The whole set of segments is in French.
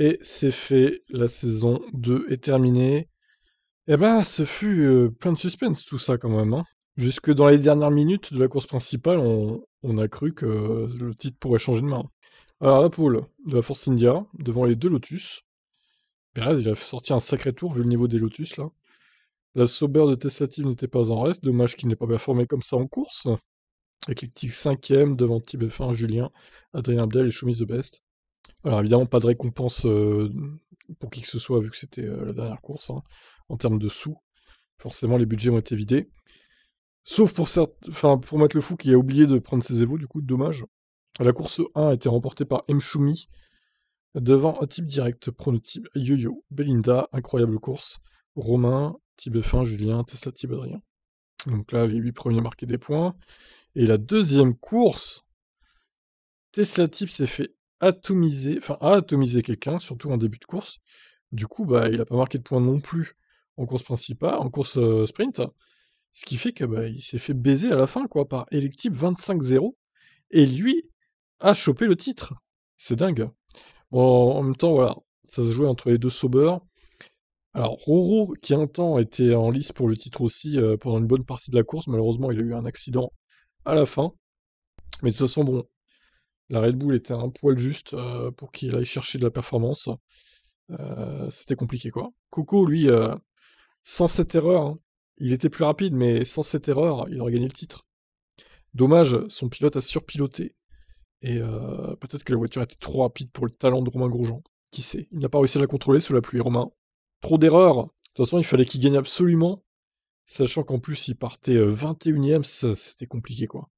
Et c'est fait, la saison 2 est terminée. Eh ben, ce fut euh, plein de suspense tout ça quand même. Hein. Jusque dans les dernières minutes de la course principale, on, a cru que le titre pourrait changer de main. Alors la poule de la Force India, devant les deux Lotus. Pérez, il a sorti un sacré tour vu le niveau des Lotus là. La Sauber de Tesla n'était pas en reste, dommage qu'il n'ait pas performé comme ça en course. Éclectique 5ème devant 1, Julien, Adrien Abdel et Choumise de Best. Alors évidemment, pas de récompense euh, pour qui que ce soit, vu que c'était euh, la dernière course, hein, en termes de sous. Forcément, les budgets ont été vidés. Sauf pour, enfin pour mettre le fou qui a oublié de prendre ses évos, du coup, dommage. La course 1 a été remportée par Mshumi, devant un type direct, pronotype Yo-Yo, Belinda, incroyable course, Romain, Tibéfin, Julien, Tesla, type Adrien. Donc là, les 8 premiers marqués des points. Et la deuxième course, Tesla type s'est fait atomiser enfin a atomisé quelqu'un, surtout en début de course. Du coup, bah, il n'a pas marqué de points non plus en course principale, en course euh, sprint. Ce qui fait qu'il bah, s'est fait baiser à la fin quoi par Electip 25-0 et lui a chopé le titre. C'est dingue. Bon, en même temps, voilà, ça se jouait entre les deux sauveurs. Alors, Roro, qui un temps était en lice pour le titre aussi euh, pendant une bonne partie de la course, malheureusement, il a eu un accident à la fin. Mais de toute façon, bon, la Red Bull était un poil juste euh, pour qu'il aille chercher de la performance. Euh, c'était compliqué, quoi. Coco, lui, euh, sans cette erreur, hein, il était plus rapide, mais sans cette erreur, il aurait gagné le titre. Dommage, son pilote a surpiloté. Et peut-être que la voiture était trop rapide pour le talent de Romain Grosjean. Qui sait Il n'a pas réussi à la contrôler sous la pluie, Romain. Trop d'erreurs. De toute façon, il fallait qu'il gagne absolument. Sachant qu'en plus, il partait 21ème, c'était compliqué, quoi.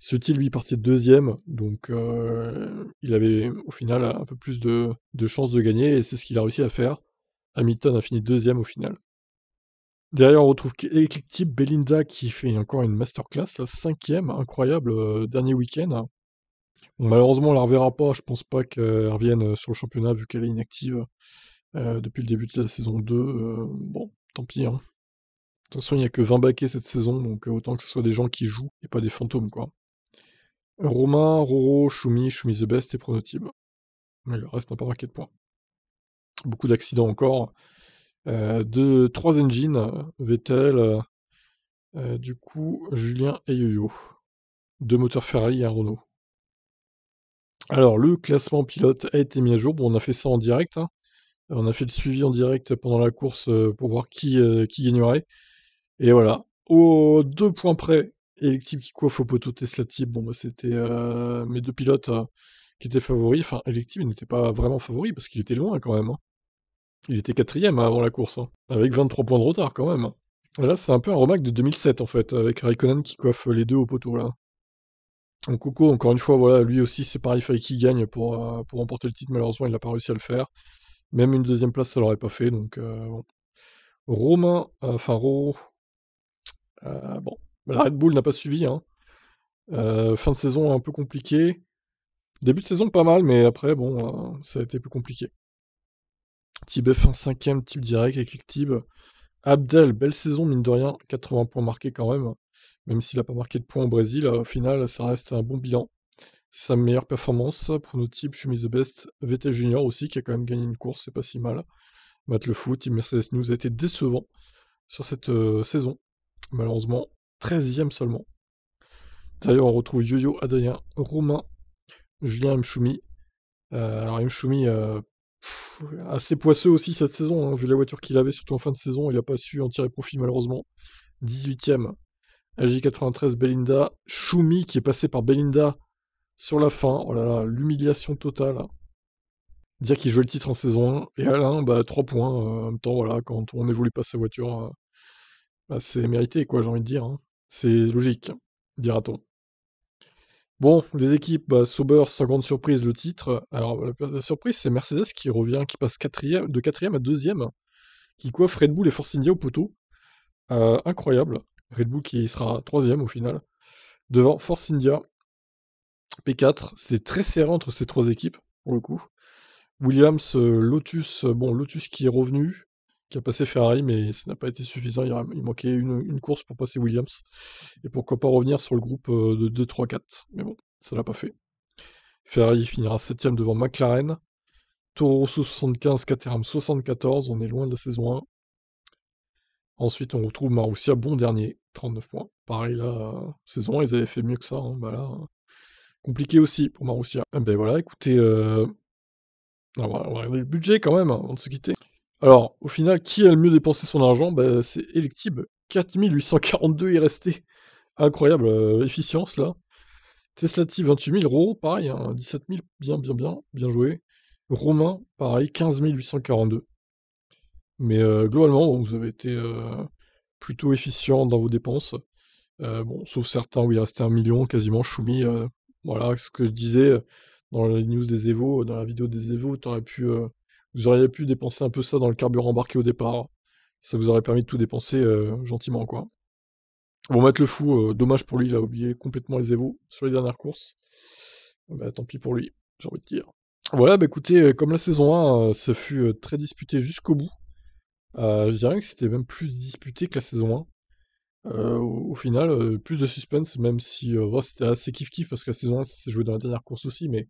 Ce type lui partait deuxième, donc euh, il avait au final un peu plus de, chances de gagner, et c'est ce qu'il a réussi à faire. Hamilton a fini deuxième au final. Derrière, on retrouve Eclectip, Belinda qui fait encore une masterclass, la cinquième, incroyable, euh, dernier week-end. malheureusement, on ne la reverra pas, je pense pas qu'elle revienne euh, sur le championnat vu qu'elle est inactive depuis le début de la saison 2. bon, tant pis. Hein. De toute façon, il n'y a que 20 baquets cette saison, donc autant que ce soit des gens qui jouent et pas des fantômes, quoi. Romain, Roro, Choumi, Choumi the Best et Prototype. Mais le reste n'a pas marqué de points. Beaucoup d'accidents encore. Euh, de trois engines, Vettel, euh, du coup, Julien et Yoyo. Deux moteurs Ferrari et Renault. Alors, le classement pilote a été mis à jour. Bon, on a fait ça en direct. Hein. On a fait le suivi en direct pendant la course euh, pour voir qui, euh, qui gagnerait. Et voilà. Aux deux points près, Elective qui coiffe au poteau Tesla Type, bon, bah, c'était euh, mes deux pilotes euh, qui étaient favoris. Enfin, il n'était pas vraiment favori parce qu'il était loin quand même. Hein. Il était quatrième hein, avant la course, hein, avec 23 points de retard quand même. Là, c'est un peu un remarque de 2007 en fait, avec Raikkonen qui coiffe les deux au poteau là. Donc Coco, encore une fois, voilà, lui aussi, c'est pareil, il fallait gagne pour, euh, pour remporter le titre. Malheureusement, il n'a pas réussi à le faire. Même une deuxième place, ça l'aurait pas fait. Donc, Romain, enfin, bon, la Red Bull n'a pas suivi. Hein. Euh, fin de saison un peu compliqué, Début de saison pas mal, mais après, bon, euh, ça a été plus compliqué. Tibet fin 5ème, type direct, avec Tib. Abdel, belle saison, mine de rien, 80 points marqués quand même. Même s'il n'a pas marqué de points au Brésil, euh, au final, ça reste un bon bilan. Sa meilleure performance, pour nos types, Chemise The Best, VT Junior aussi, qui a quand même gagné une course, c'est pas si mal. Matt Le Foot, Team Mercedes nous a été décevant sur cette saison, malheureusement. 13 13e seulement. D'ailleurs, on retrouve Yo-Yo, Adrien, Romain, Julien Mchoumi. Euh, alors Mchoumi, euh, assez poisseux aussi cette saison, hein, vu la voiture qu'il avait, surtout en fin de saison, il n'a pas su en tirer profit malheureusement. 18ème, AJ93, Belinda, Choumi qui est passé par Belinda sur la fin, oh là là, l'humiliation totale. Dire qu'il jouait le titre en saison 1, et Alain, 3 bah, points, euh, en même temps, voilà, quand on n'évolue pas sa voiture, euh, bah, c'est mérité, quoi, j'ai envie de dire. Hein. C'est logique, dira-t-on. Bon, les équipes, bah, Sauber, sans grande surprise, le titre. Alors, la, surprise, c'est Mercedes qui revient, qui passe de quatrième à deuxième, qui coiffe Red Bull et Force India au poteau. Euh, incroyable. Red Bull qui sera troisième au final, devant Force India. P4, c'est très serré entre ces trois équipes, pour le coup. Williams, euh, Lotus, euh, bon, Lotus qui est revenu, qui a passé Ferrari, mais ça n'a pas été suffisant. Il, manquait une, course pour passer Williams. Et pourquoi pas revenir sur le groupe euh, de 2, 3, 4. Mais bon, ça l'a pas fait. Ferrari finira 7 devant McLaren. Toro 75, Caterham 74. On est loin de la saison 1. Ensuite, on retrouve Marussia, bon dernier, 39 points. Pareil, la saison 1, ils avaient fait mieux que ça. Hein. Bah compliqué aussi pour Marussia. Ah ben voilà, écoutez, euh, on va regarder le budget quand même, hein, avant de se quitter. Alors, au final, qui a le mieux dépensé son argent bah, C'est Electib. 4842 est resté. Incroyable euh, efficience, là. Teslati, 28 000. euros, pareil, 17 hein, 000. Bien, bien, bien. Bien joué. Romain, pareil, 15 842. Mais euh, globalement, vous avez été euh, plutôt efficient dans vos dépenses. bon, sauf certains où il restait un million, quasiment. Choumi, voilà, ce que je disais dans les news des Evo, dans la vidéo des Evo, tu aurais pu vous auriez pu dépenser un peu ça dans le carburant embarqué au départ. Ça vous aurait permis de tout dépenser euh, gentiment, quoi. Bon, mettre le fou, euh, dommage pour lui, il a oublié complètement les évos sur les dernières courses. Bah, tant pis pour lui, j'ai envie de dire. Voilà, bah écoutez, euh, comme la saison 1, ça fut très disputé jusqu'au bout. je dirais que c'était même plus disputé que la saison 1. au, final, plus de suspense, même si oh, c'était assez kiff-kiff parce que la saison 1 s'est joué dans la dernière course aussi, mais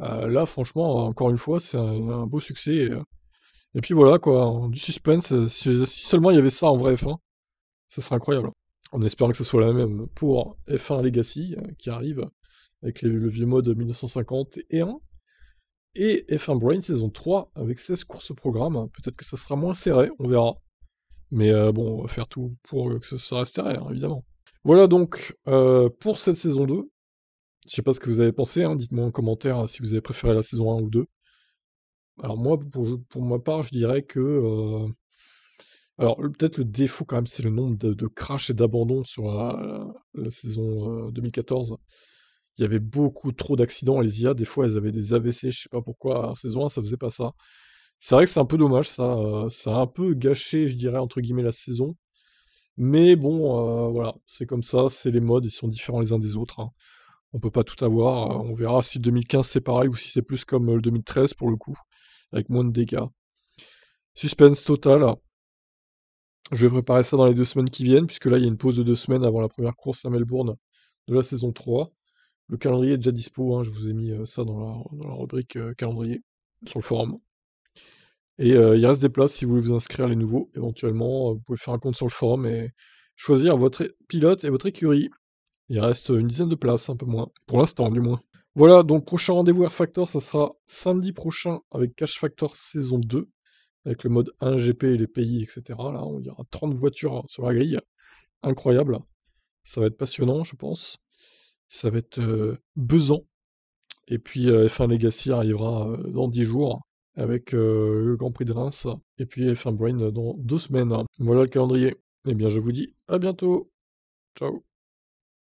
euh, là, franchement, encore une fois, c'est un, beau succès. Euh, et, puis voilà, quoi, du suspense. Euh, si, seulement il y avait ça en vrai F1, ça serait incroyable. En espérant que ce soit la même pour F1 Legacy, qui arrive avec le vieux mode 1950 et 1. Et F1 Brain saison 3 avec 16 courses au programme. Peut-être que ça sera moins serré, on verra. Mais bon, on va faire tout pour que ça reste serré, hein, évidemment. Voilà donc pour cette saison 2. Je sais pas ce que vous avez pensé, hein. dites-moi en commentaire euh, si vous avez préféré la saison 1 ou 2. Alors moi, pour, pour ma part, je dirais que... Euh, alors peut-être le défaut quand même, c'est le nombre de, de crashs et d'abandons sur la, saison 2014. Euh, Il y avait beaucoup trop d'accidents, les IA, des fois elles avaient des AVC, je sais pas pourquoi, en saison 1 ça faisait pas ça. C'est vrai que c'est un peu dommage, ça, ça a un peu gâché, je dirais, entre guillemets, la saison. Mais bon, voilà, c'est comme ça, c'est les modes, ils sont différents les uns des autres. Hein on peut pas tout avoir. On verra si 2015 c'est pareil ou si c'est plus comme euh, le 2013 pour le coup, avec moins de dégâts. Suspense total. Je vais préparer ça dans les deux semaines qui viennent, puisque là il y a une pause de deux semaines avant la première course à Melbourne de la saison 3. Le calendrier est déjà dispo, hein. je vous ai mis euh, ça dans la, rubrique euh, calendrier sur le forum. Et il reste des places si vous voulez vous inscrire les nouveaux. Éventuellement, vous pouvez faire un compte sur le forum et choisir votre pilote et votre écurie. Il reste une dizaine de places, un peu moins. Pour l'instant, du moins. Voilà, donc prochain rendez-vous Air Factor, ça sera samedi prochain avec Cash Factor saison 2, avec le mode 1 GP et les pays, etc. Là, il y aura 30 voitures hein, sur la grille. Incroyable. Ça va être passionnant, je pense. Ça va être besant. Euh, et puis euh, F1 Legacy arrivera euh, dans 10 jours avec le Grand Prix de Reims. Et puis F1 Brain dans deux semaines. Voilà le calendrier. Eh bien, je vous dis à bientôt. Ciao.